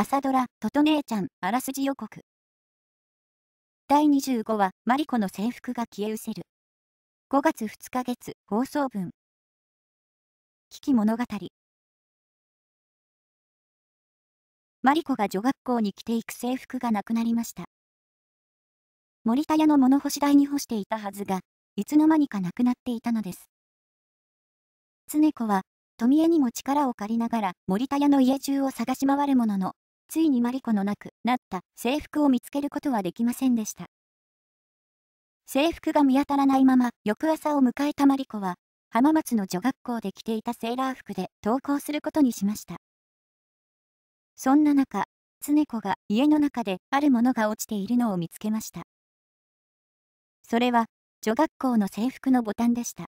朝ドラ、トト姉ちゃん、あらすじ予告。第25話、マリコの制服が消え失せる。5月2日月、放送分。危機物語。マリコが女学校に着ていく制服がなくなりました。森田屋の物干し台に干していたはずが、いつの間にかなくなっていたのです。常子は、富江にも力を借りながら森田屋の家中を探し回るものの、ついにマリコのなくなった制服を見つけることはできませんでした。制服が見当たらないまま翌朝を迎えたマリコは浜松の女学校で着ていたセーラー服で登校することにしました。そんな中、常子が家の中であるものが落ちているのを見つけました。それは女学校の制服のボタンでした。